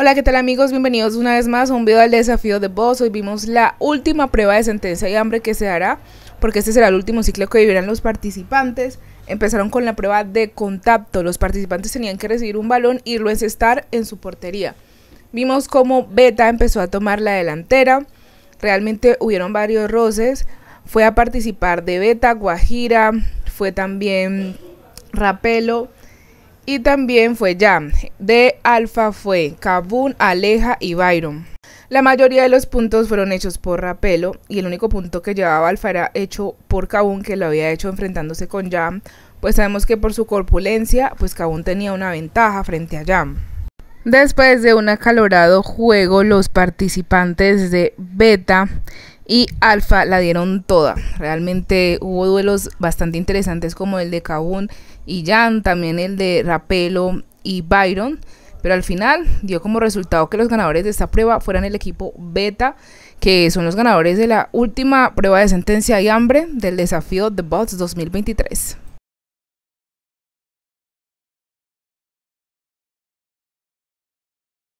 Hola, ¿qué tal amigos? Bienvenidos una vez más a un video del desafío de voz. Hoy vimos la última prueba de sentencia y hambre que se hará, porque este será el último ciclo que vivirán los participantes. Empezaron con la prueba de contacto. Los participantes tenían que recibir un balón y lo estar en su portería. Vimos cómo Beta empezó a tomar la delantera. Realmente hubieron varios roces. Fue a participar de Beta, Guajira, fue también Rapelo y también fue Jam. De Alfa fue Kabun, Aleja y Byron. La mayoría de los puntos fueron hechos por Rapelo y el único punto que llevaba Alfa era hecho por Kabun que lo había hecho enfrentándose con Jam, pues sabemos que por su corpulencia, pues Kabun tenía una ventaja frente a Jam. Después de un acalorado juego, los participantes de Beta y Alfa la dieron toda. Realmente hubo duelos bastante interesantes como el de Kabun y Jan, también el de Rapelo y Byron. Pero al final dio como resultado que los ganadores de esta prueba fueran el equipo Beta, que son los ganadores de la última prueba de sentencia y hambre del desafío The Bots 2023.